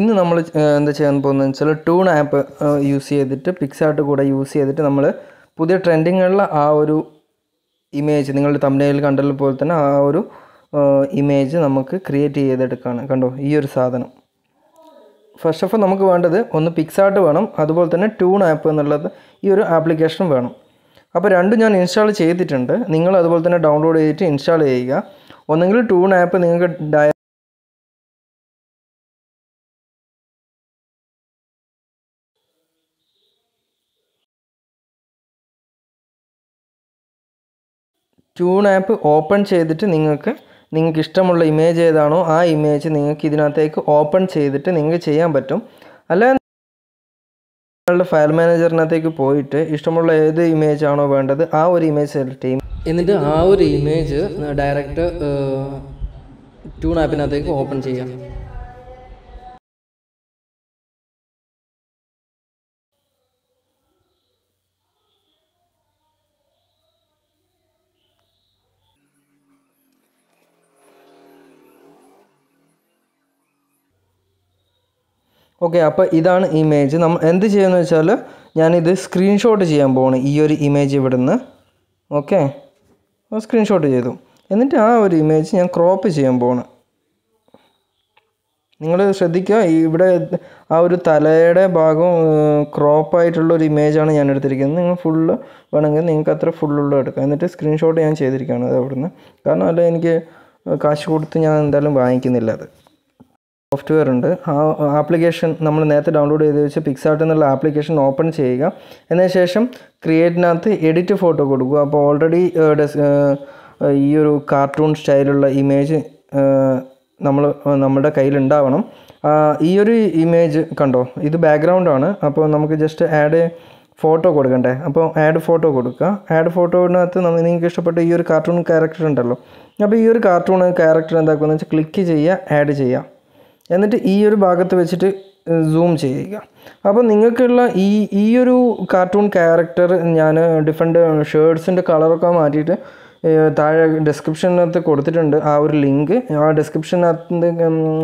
ഇന്ന് നമ്മൾ എന്താ ചെയ്യാൻ പോകുന്നത് വെച്ചാൽ ടൂൺ ആപ്പ് യൂസ് ചെയ്തിട്ട് പിക്സാർട്ട് കൂടെ യൂസ് ചെയ്തിട്ട് നമ്മൾ പുതിയ ട്രെൻഡിങ്ങുള്ള ആ ഒരു ഇമേജ് നിങ്ങളുടെ തമ്പനയിൽ കണ്ടത് പോലെ തന്നെ ആ ഒരു ഇമേജ് നമുക്ക് ക്രിയേറ്റ് ചെയ്തെടുക്കുകയാണ് കണ്ടോ ഈ ഒരു സാധനം ഫസ്റ്റ് ഓഫ് ഓൾ നമുക്ക് വേണ്ടത് ഒന്ന് പിക്സാർട്ട് വേണം അതുപോലെ തന്നെ ട്യൂൺ ആപ്പ് എന്നുള്ളത് ഈ ഒരു ആപ്ലിക്കേഷൻ വേണം അപ്പോൾ രണ്ടും ഞാൻ ഇൻസ്റ്റാൾ ചെയ്തിട്ടുണ്ട് നിങ്ങൾ അതുപോലെ തന്നെ ഡൗൺലോഡ് ചെയ്തിട്ട് ഇൻസ്റ്റാൾ ചെയ്യുക ഒന്നെങ്കിൽ ടൂൺ ആപ്പ് നിങ്ങൾക്ക് ട്യൂൺ ആപ്പ് ഓപ്പൺ ചെയ്തിട്ട് നിങ്ങൾക്ക് നിങ്ങൾക്ക് ഇഷ്ടമുള്ള ഇമേജ് ഏതാണോ ആ ഇമേജ് നിങ്ങൾക്ക് ഇതിനകത്തേക്ക് ഓപ്പൺ ചെയ്തിട്ട് നിങ്ങൾക്ക് ചെയ്യാൻ പറ്റും അല്ലാതെ നിങ്ങളുടെ ഫയൽ മാനേജറിനകത്തേക്ക് പോയിട്ട് ഇഷ്ടമുള്ള ഏത് ഇമേജ് ആണോ വേണ്ടത് ആ ഒരു ഇമേജ് സെലക്ട് ചെയ്യും എന്നിട്ട് ആ ഒരു ഇമേജ് ഡയറക്റ്റ് ട്യൂൺ ആപ്പിനകത്തേക്ക് ഓപ്പൺ ചെയ്യാം ഓക്കെ അപ്പോൾ ഇതാണ് ഇമേജ് നമ്മൾ എന്ത് ചെയ്യുമെന്ന് വെച്ചാൽ ഞാനിത് സ്ക്രീൻഷോട്ട് ചെയ്യാൻ പോവാണ് ഈ ഒരു ഇമേജ് ഇവിടുന്ന് ഓക്കെ സ്ക്രീൻഷോട്ട് ചെയ്തു എന്നിട്ട് ആ ഒരു ഇമേജ് ഞാൻ ക്രോപ്പ് ചെയ്യാൻ പോവാണ് നിങ്ങൾ ശ്രദ്ധിക്കുക ഇവിടെ ആ ഒരു തലയുടെ ഭാഗം ക്രോപ്പായിട്ടുള്ള ഒരു ഇമേജാണ് ഞാൻ എടുത്തിരിക്കുന്നത് നിങ്ങൾ ഫുള്ള് വേണമെങ്കിൽ നിങ്ങൾക്ക് അത്ര ഫുള്ളുള്ള എടുക്കാം എന്നിട്ട് സ്ക്രീൻഷോട്ട് ഞാൻ ചെയ്തിരിക്കുകയാണ് അത് അവിടുന്ന് കാരണം അല്ല എനിക്ക് കാശ് കൊടുത്ത് ഞാൻ എന്തായാലും വാങ്ങിക്കുന്നില്ല അത് സോഫ്റ്റ്വെയർ ഉണ്ട് ആ ആപ്ലിക്കേഷൻ നമ്മൾ നേരത്തെ ഡൗൺലോഡ് ചെയ്ത് വെച്ച് പിക്സാർട്ട് എന്നുള്ള ആപ്ലിക്കേഷൻ ഓപ്പൺ ചെയ്യുക എന്നതിന് ശേഷം ക്രിയേറ്റിനകത്ത് എഡിറ്റ് ഫോട്ടോ കൊടുക്കുക അപ്പോൾ ഓൾറെഡി ഈ ഒരു കാർട്ടൂൺ സ്റ്റൈലുള്ള ഇമേജ് നമ്മൾ നമ്മുടെ കയ്യിലുണ്ടാവണം ഈ ഒരു ഇമേജ് കണ്ടോ ഇത് ബാക്ക്ഗ്രൗണ്ടാണ് അപ്പോൾ നമുക്ക് ജസ്റ്റ് ആഡ് ഫോട്ടോ കൊടുക്കണ്ടേ അപ്പോൾ ആഡ് ഫോട്ടോ കൊടുക്കുക ആഡ് ഫോട്ടോനകത്ത് നമ്മൾ നിങ്ങൾക്ക് ഇഷ്ടപ്പെട്ട ഈ ഒരു കാർട്ടൂൺ ക്യാരക്ടർ ഉണ്ടല്ലോ അപ്പോൾ ഈ ഒരു കാർട്ടൂൺ ക്യാരക്ടർ എന്ന് വെച്ചാൽ ക്ലിക്ക് ചെയ്യുക ആഡ് ചെയ്യുക എന്നിട്ട് ഈ ഒരു ഭാഗത്ത് വെച്ചിട്ട് സൂം ചെയ്യുക അപ്പോൾ നിങ്ങൾക്കുള്ള ഈ ഈ ഒരു കാർട്ടൂൺ ക്യാരക്ടർ ഞാൻ ഡിഫറെൻ്റ് ഷേർട്സിൻ്റെ കളറൊക്കെ മാറ്റിയിട്ട് താഴെ ഡിസ്ക്രിപ്ഷനകത്ത് കൊടുത്തിട്ടുണ്ട് ആ ഒരു ലിങ്ക് ആ ഡിസ്ക്രിപ്ഷനകത്ത്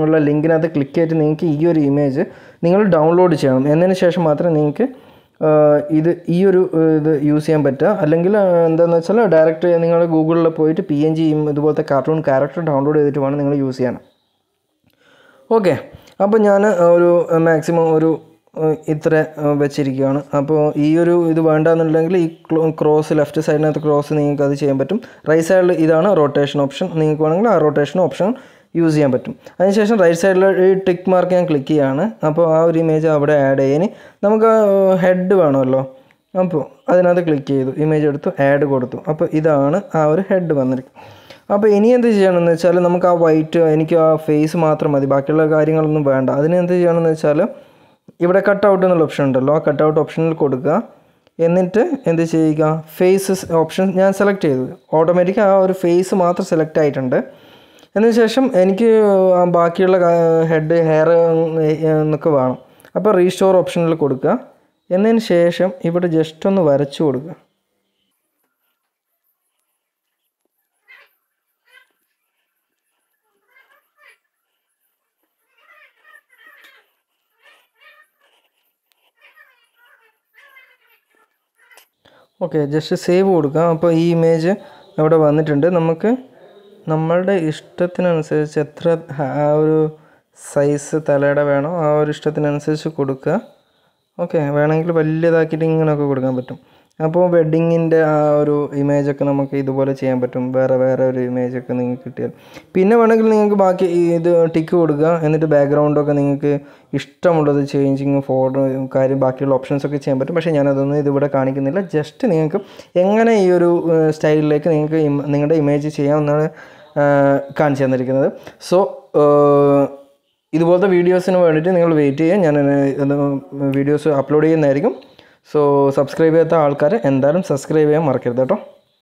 ഉള്ള ലിങ്കിനകത്ത് ക്ലിക്ക് ചെയ്തിട്ട് നിങ്ങൾക്ക് ഈ ഒരു ഇമേജ് നിങ്ങൾ ഡൗൺലോഡ് ചെയ്യണം എന്നതിന് ശേഷം മാത്രമേ നിങ്ങൾക്ക് ഇത് ഈ ഒരു ഇത് യൂസ് ചെയ്യാൻ പറ്റുക അല്ലെങ്കിൽ എന്താണെന്ന് വെച്ചാൽ ഡയറക്റ്റ് നിങ്ങൾ ഗൂഗിളിൽ പോയിട്ട് പി എൻ ജി ഇതുപോലത്തെ കാർട്ടൂൺ ക്യാരക്ടർ ഡൗൺലോഡ് ചെയ്തിട്ട് വേണം നിങ്ങൾ യൂസ് ചെയ്യണം ഓക്കെ അപ്പോൾ ഞാൻ ഒരു മാക്സിമം ഒരു ഇത്ര വെച്ചിരിക്കുകയാണ് അപ്പോൾ ഈ ഒരു ഇത് വേണ്ടാന്നുണ്ടെങ്കിൽ ഈ ക്രോസ് ലെഫ്റ്റ് സൈഡിനകത്ത് ക്രോസ് നിങ്ങൾക്ക് അത് ചെയ്യാൻ പറ്റും റൈറ്റ് സൈഡിൽ ഇതാണ് റൊട്ടേഷൻ ഓപ്ഷൻ നിങ്ങൾക്ക് വേണമെങ്കിൽ ആ റൊട്ടേഷൻ ഓപ്ഷൻ യൂസ് ചെയ്യാൻ പറ്റും അതിനുശേഷം റൈറ്റ് സൈഡിൽ ഈ ടിക്ക് മാർക്ക് ഞാൻ ക്ലിക്ക് ചെയ്യുകയാണ് അപ്പോൾ ആ ഒരു ഇമേജ് അവിടെ ആഡ് ചെയ്യാൻ നമുക്ക് ഹെഡ് വേണമല്ലോ അപ്പോൾ അതിനകത്ത് ക്ലിക്ക് ചെയ്തു ഇമേജ് എടുത്തു ആഡ് കൊടുത്തു അപ്പോൾ ഇതാണ് ആ ഒരു ഹെഡ് വന്നിരിക്കുന്നത് അപ്പോൾ ഇനി എന്ത് ചെയ്യണമെന്ന് വെച്ചാൽ നമുക്ക് ആ വൈറ്റ് എനിക്ക് ആ ഫേസ് മാത്രം മതി ബാക്കിയുള്ള കാര്യങ്ങളൊന്നും വേണ്ട അതിന് എന്ത് ചെയ്യണമെന്ന് വെച്ചാൽ ഇവിടെ കട്ട് ഔട്ട് എന്നുള്ള ഓപ്ഷൻ ഉണ്ടല്ലോ ആ കട്ട് ഔട്ട് ഓപ്ഷനിൽ കൊടുക്കുക എന്നിട്ട് എന്ത് ചെയ്യുക ഫേസസ് ഓപ്ഷൻ ഞാൻ സെലക്ട് ചെയ്തു ഓട്ടോമാറ്റിക് ആ ഒരു ഫേസ് മാത്രം സെലക്ട് ആയിട്ടുണ്ട് എന്നതിന് ശേഷം എനിക്ക് ബാക്കിയുള്ള ഹെഡ് ഹെയർ എന്നൊക്കെ വേണം അപ്പോൾ റീസ്റ്റോർ ഓപ്ഷനിൽ കൊടുക്കുക എന്നതിന് ശേഷം ഇവിടെ ജസ്റ്റ് ഒന്ന് വരച്ചു കൊടുക്കുക ഓക്കെ ജസ്റ്റ് സേവ് കൊടുക്കാം അപ്പോൾ ഈ ഇമേജ് അവിടെ വന്നിട്ടുണ്ട് നമുക്ക് നമ്മളുടെ ഇഷ്ടത്തിനനുസരിച്ച് എത്ര ആ ഒരു സൈസ് തലയുടെ വേണോ ആ ഒരു ഇഷ്ടത്തിനനുസരിച്ച് കൊടുക്കുക ഓക്കെ വേണമെങ്കിൽ വലിയതാക്കിയിട്ട് ഇങ്ങനെയൊക്കെ കൊടുക്കാൻ പറ്റും അപ്പോൾ വെഡിങ്ങിൻ്റെ ആ ഒരു ഇമേജൊക്കെ നമുക്ക് ഇതുപോലെ ചെയ്യാൻ പറ്റും വേറെ വേറെ ഒരു ഇമേജൊക്കെ നിങ്ങൾക്ക് കിട്ടിയാൽ പിന്നെ വേണമെങ്കിൽ നിങ്ങൾക്ക് ബാക്കി ഇത് ടിക്ക് കൊടുക്കുക എന്നിട്ട് ബാക്ക്ഗ്രൗണ്ടൊക്കെ നിങ്ങൾക്ക് ഇഷ്ടമുള്ളത് ചേഞ്ചിങ് ഫോട്ടോ കാര്യം ബാക്കിയുള്ള ഓപ്ഷൻസൊക്കെ ചെയ്യാൻ പറ്റും പക്ഷേ ഞാനതൊന്നും ഇതിവിടെ കാണിക്കുന്നില്ല ജസ്റ്റ് നിങ്ങൾക്ക് എങ്ങനെ ഈ ഒരു സ്റ്റൈലിലേക്ക് നിങ്ങൾക്ക് നിങ്ങളുടെ ഇമേജ് ചെയ്യാമെന്നാണ് കാണിച്ചു തന്നിരിക്കുന്നത് സോ ഇതുപോലത്തെ വീഡിയോസിന് വേണ്ടിയിട്ട് നിങ്ങൾ വെയിറ്റ് ചെയ്യുക ഞാൻ വീഡിയോസ് അപ്ലോഡ് ചെയ്യുന്നതായിരിക്കും സോ സബ്സ്ക്രൈബ് ചെയ്യാത്ത ആൾക്കാർ എന്തായാലും സബ്സ്ക്രൈബ് ചെയ്യാൻ മറക്കരുത് കേട്ടോ